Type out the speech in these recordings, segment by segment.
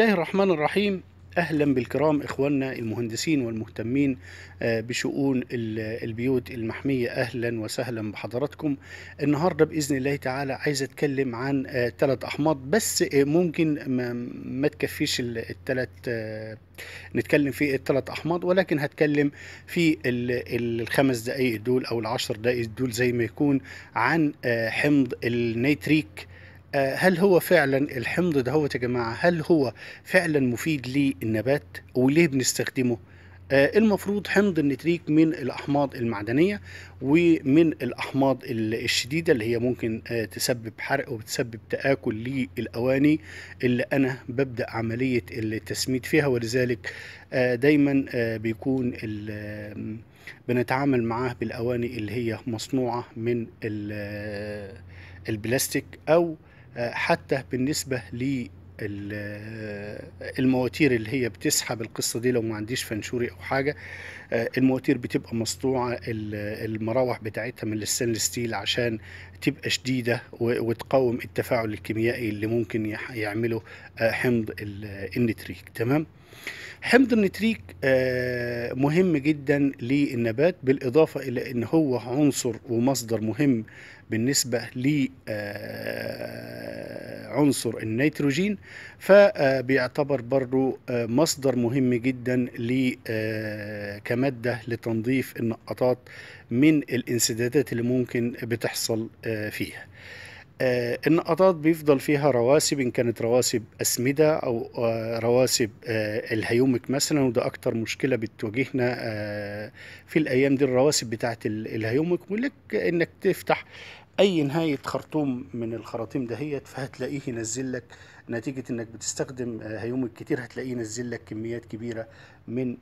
الله الرحمن الرحيم اهلا بالكرام اخواننا المهندسين والمهتمين آه، بشؤون البيوت المحميه اهلا وسهلا بحضراتكم النهارده باذن الله تعالى عايز اتكلم عن ثلاث آه، احماض بس آه، ممكن ما تكفيش الثلاث نتكلم في الثلاث احماض ولكن هتكلم في الخمس دقائق دول او العشر دقائق دول زي ما يكون عن حمض النيتريك آه، هل هو فعلا الحمض دهوت يا جماعه هل هو فعلا مفيد للنبات وليه بنستخدمه آه، المفروض حمض النتريك من الاحماض المعدنيه ومن الاحماض الشديده اللي هي ممكن آه، تسبب حرق وبتسبب تاكل للاواني اللي انا ببدا عمليه التسميد فيها ولذلك دايما بيكون بنتعامل معاه بالاواني اللي هي مصنوعه من البلاستيك او آه، حتى بالنسبة للمواتير اللي هي بتسحب القصه دي لو ما عنديش فنشوري او حاجه آه، المواتير بتبقى مصنوعة المراوح بتاعتها من السن ستيل عشان تبقى شديده وتقاوم التفاعل الكيميائي اللي ممكن يعمله آه، حمض النتريك تمام حمض النتريك مهم جدا للنبات بالاضافه الى ان هو عنصر ومصدر مهم بالنسبة لعنصر آه، النيتروجين فبيعتبر آه، برضو آه، مصدر مهم جدا كمادة لتنظيف النقطات من الانسدادات اللي ممكن بتحصل فيها النقطات بيفضل فيها رواسب ان كانت رواسب اسمده او رواسب الهيومك مثلا وده اكتر مشكله بتواجهنا في الايام دي الرواسب بتاعت الهيومك ولك انك تفتح اي نهايه خرطوم من الخراطيم دهيت فهتلاقيه ينزل لك نتيجه انك بتستخدم آه، هيوم كتير هتلاقيه ينزل لك كميات كبيره من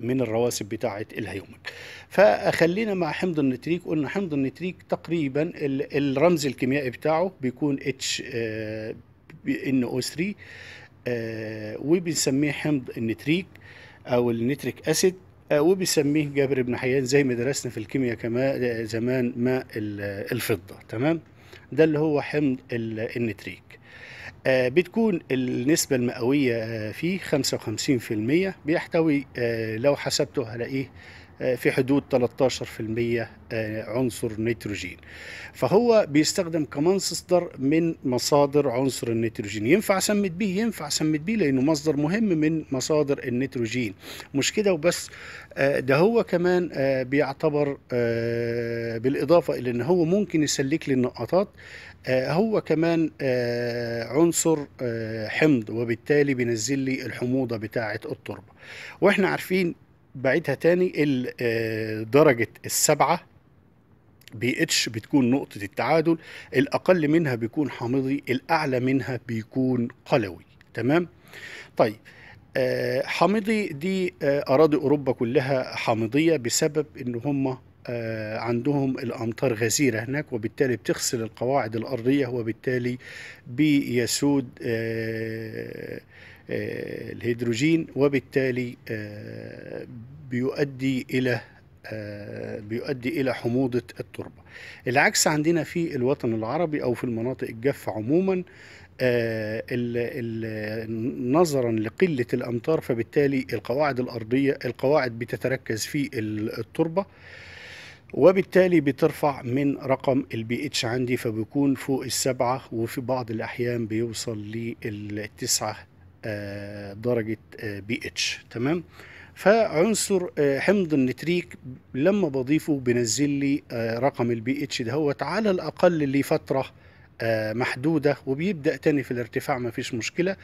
من الرواسب بتاعه الهيومك فخلينا مع حمض النتريك قلنا حمض النتريك تقريبا الرمز الكيميائي بتاعه بيكون اتش ان او 3 وبنسميه حمض النتريك او النتريك اسيد آه، وبيسميه جابر بن حيان زي ما درسنا في الكيمياء كما آه، زمان ماء الفضة تمام ده اللي هو حمض النتريك آه، بتكون النسبة المئوية فيه 55% بيحتوي لو حسبته هلاقيه في حدود 13% آه، عنصر نيتروجين فهو بيستخدم كمان مصدر من مصادر عنصر النيتروجين ينفع سمت بيه ينفع سمت بيه لانه مصدر مهم من مصادر النيتروجين مش كده وبس آه، ده هو كمان آه، بيعتبر بالاضافه الى ان هو ممكن يسلك للنقاطات هو كمان عنصر حمض وبالتالي بينزل لي الحموضه بتاعه التربه واحنا عارفين بعيدها تاني آه، درجة السبعة بي اتش بتكون نقطة التعادل الأقل منها بيكون حامضي الأعلى منها بيكون قلوي تمام طيب آه، حامضي دي آه، أراضي أوروبا كلها حامضية بسبب إن هم عندهم الأمطار غزيرة هناك وبالتالي بتغسل القواعد الأرضية وبالتالي بيسود آه آه، الهيدروجين وبالتالي آه، بيؤدي إلى آه، بيؤدي الى حموضه التربه. العكس عندنا في الوطن العربي او في المناطق الجافه عموما نظرا لقله الامطار فبالتالي القواعد الارضيه القواعد بتتركز في التربه وبالتالي بترفع من رقم البي اتش عندي فبيكون فوق السبعة وفي بعض الأحيان بيوصل للتسعة آه، درجة بي آه، اتش تمام فعنصر آه، حمض النتريك لما بضيفه بنزل لي رقم البي اتش دهوت على الأقل لفترة آه، محدودة وبيبدأ تاني في الارتفاع ما فيش مشكلة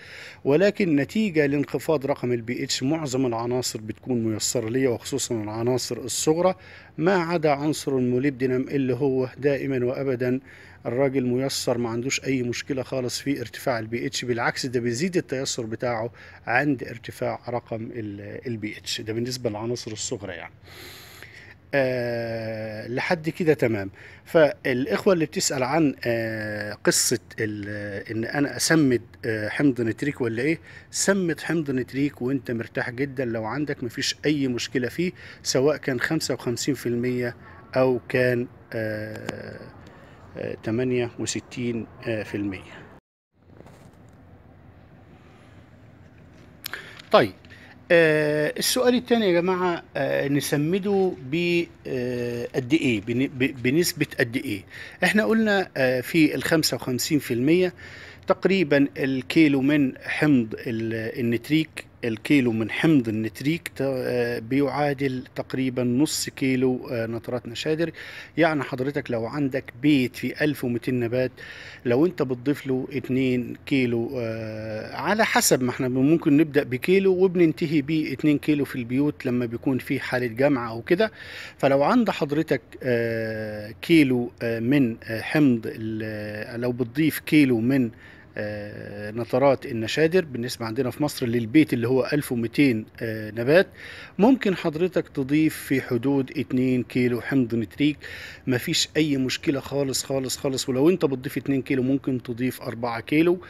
ولكن نتيجة لانخفاض رقم البي اتش معظم العناصر بتكون ميسرة ليا وخصوصا العناصر الصغرى ما عدا عنصر الموليبدينم اللي هو دائما وأبدا الراجل ميسر ما عندوش أي مشكلة خالص في ارتفاع البي اتش بالعكس ده بيزيد التيسر بتاعه عند ارتفاع رقم البي اتش ده بالنسبة للعناصر الصغرى يعني آه لحد كده تمام فالإخوة اللي بتسأل عن آه قصة إن أنا أسمد آه حمض نتريك ولا إيه سمد حمض نتريك وإنت مرتاح جدا لو عندك مفيش أي مشكلة فيه سواء كان 55% أو كان 68% آه، آه، طيب آه السؤال الثاني يا جماعه آه نسمده ب آه قد ايه بنسبه قد ايه احنا قلنا آه في ال 55% تقريبا الكيلو من حمض النتريك الكيلو من حمض النتريك آه، بيعادل تقريبا نص كيلو آه، نترات نشادر يعني حضرتك لو عندك بيت فيه 1200 نبات لو انت بتضيف له 2 كيلو آه، على حسب ما احنا ممكن نبدا بكيلو وبننتهي ب 2 كيلو في البيوت لما بيكون في حاله جمع او كده فلو عند حضرتك كيلو من حمض لو بتضيف كيلو من آه، نترات النشادر بالنسبة عندنا في مصر للبيت اللي هو 1200 آه، نبات ممكن حضرتك تضيف في حدود 2 كيلو حمض نتريك مفيش أي مشكلة خالص خالص خالص ولو أنت بتضيف 2 كيلو ممكن تضيف 4 كيلو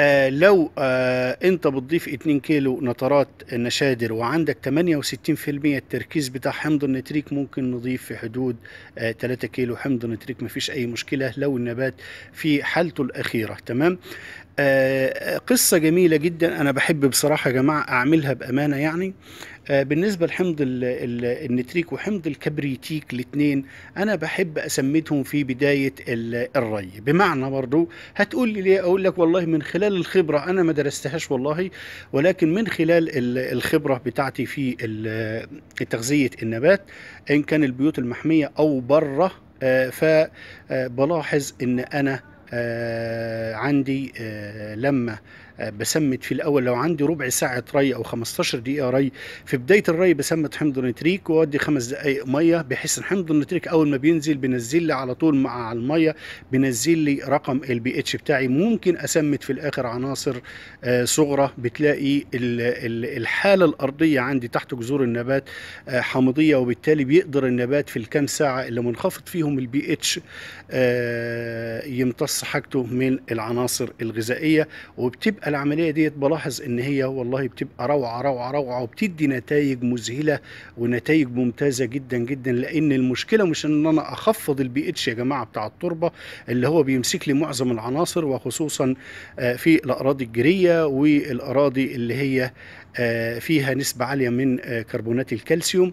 آه لو آه أنت بتضيف 2 كيلو نترات النشادر وعندك 68% التركيز بتاع حمض النتريك ممكن نضيف في حدود آه 3 كيلو حمض نتريك مفيش أي مشكلة لو النبات في حالته الأخيرة تمام آه، قصة جميلة جدا أنا بحب بصراحة يا جماعة أعملها بأمانة يعني آه، بالنسبة لحمض النتريك وحمض الكبريتيك الاثنين أنا بحب أسميتهم في بداية الري بمعنى برضو هتقول لي ليه أقول لك والله من خلال الخبرة أنا ما درستهاش والله ولكن من خلال الخبرة بتاعتي في تغذية النبات إن كان البيوت المحمية أو بره آه، فبلاحظ إن أنا آه، عندي آه، لمه آه، بسمت في الاول لو عندي ربع ساعه ري او 15 دقيقه ري في بدايه الري بسمت حمض النتريك وادي خمس دقائق ميه بحيث الحمض النتريك اول ما بينزل بنزل لي على طول مع الميه بنزل لي رقم البي اتش بتاعي ممكن اسمت في الاخر عناصر آه، صغرى بتلاقي الحاله الارضيه عندي تحت جذور النبات آه، حامضيه وبالتالي بيقدر النبات في الكام ساعه اللي منخفض فيهم البي اتش يمتص حاجته من العناصر الغذائيه وبتبقى العمليه ديت بلاحظ ان هي والله بتبقى روعه روعه روعه وبتدي نتائج مذهله ونتائج ممتازه جدا جدا لان المشكله مش ان انا اخفض البي اتش يا جماعه بتاع التربه اللي هو بيمسك لي معظم العناصر وخصوصا آه، في الاراضي الجيريه والاراضي اللي هي آه، فيها نسبه عاليه من آه، كربونات الكالسيوم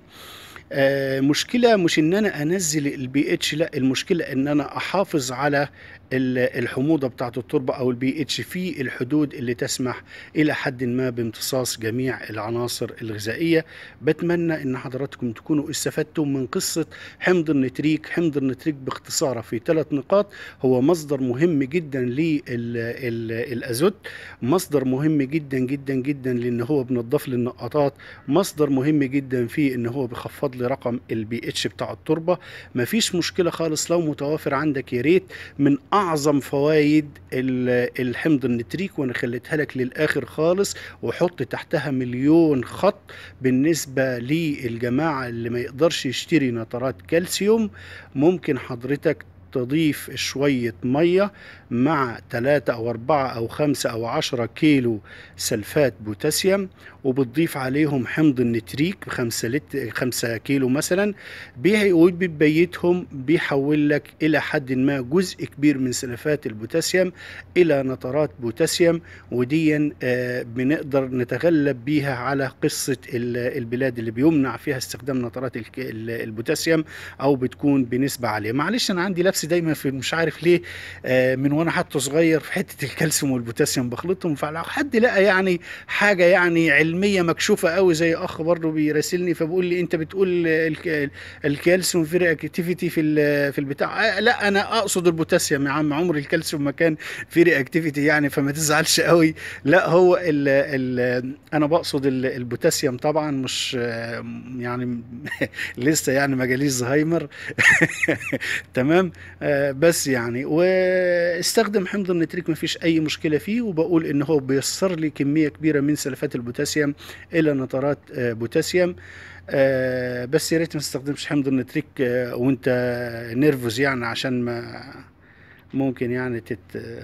مشكله مش ان انا انزل البي اتش لا المشكله ان انا احافظ على الحموضه بتاعه التربه او البي اتش في الحدود اللي تسمح الى حد ما بامتصاص جميع العناصر الغذائيه بتمنى ان حضراتكم تكونوا استفدتم من قصه حمض النتريك حمض النتريك باختصاره في ثلاث نقاط هو مصدر مهم جدا للازوت مصدر مهم جدا جدا جدا لان هو بنضاف للنقاطات مصدر مهم جدا في ان هو بيخفض لي رقم البي اتش بتاع التربه مفيش مشكله خالص لو متوافر عندك يا ريت من اعظم فوائد الحمض النتريك وانا خليتها لك للاخر خالص وحط تحتها مليون خط بالنسبه للجماعه اللي ما يقدرش يشتري نترات كالسيوم ممكن حضرتك تضيف شوية مية مع ثلاثة أو أربعة أو خمسة أو عشرة كيلو سلفات بوتاسيوم وبتضيف عليهم حمض النتريك ب 5 لتر 5 كيلو مثلا بيقود بيحول لك الى حد ما جزء كبير من سلفات البوتاسيوم الى نترات بوتاسيوم وديا آه، بنقدر نتغلب بيها على قصه البلاد اللي بيمنع فيها استخدام نترات البوتاسيوم او بتكون بنسبه عاليه معلش انا عندي لبس دايما في مش عارف ليه آه، من وانا حتى صغير في حته الكالسيوم والبوتاسيوم بخلطهم فلو حد لقى يعني حاجه يعني علم علميه مكشوفه قوي زي اخ برضه بيراسلني فبقول لي انت بتقول الكالسيوم فيري اكتيفيتي في في البتاع آه، لا انا اقصد البوتاسيوم يا عم عمر الكالسيوم ما كان فيري اكتيفيتي يعني فما تزعلش قوي لا هو الـ الـ انا بقصد البوتاسيوم طبعا مش يعني لسه يعني ما زهايمر تمام آه، بس يعني واستخدم حمض النتريك ما فيش اي مشكله فيه وبقول ان هو بيسر لي كميه كبيره من سلفات البوتاسيوم آه، بوتاسيوم الى آه، نترات بوتاسيوم بس يا ريت ما تستخدمش حمض النتريك آه، وانت نيرفوز يعني عشان ما ممكن يعني تت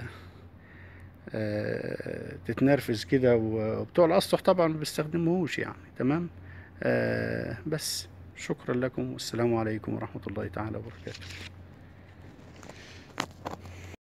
تتنرفز كده وبتوع الاسطح طبعا ما بيستخدموهوش يعني تمام بس شكرا لكم والسلام عليكم ورحمه الله تعالى وبركاته